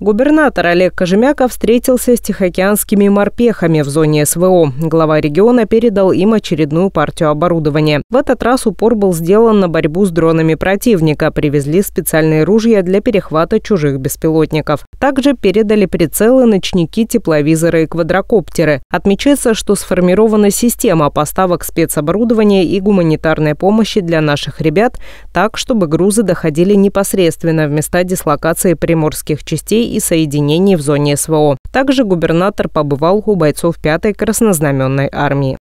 Губернатор Олег Кожемяков встретился с тихоокеанскими морпехами в зоне СВО. Глава региона передал им очередную партию оборудования. В этот раз упор был сделан на борьбу с дронами противника. Привезли специальные ружья для перехвата чужих беспилотников. Также передали прицелы, ночники, тепловизоры и квадрокоптеры. Отмечается, что сформирована система поставок спецоборудования и гуманитарной помощи для наших ребят, так, чтобы грузы доходили непосредственно в места дислокации приморских частей и соединений в зоне СВО. Также губернатор побывал у бойцов 5-й краснознаменной армии.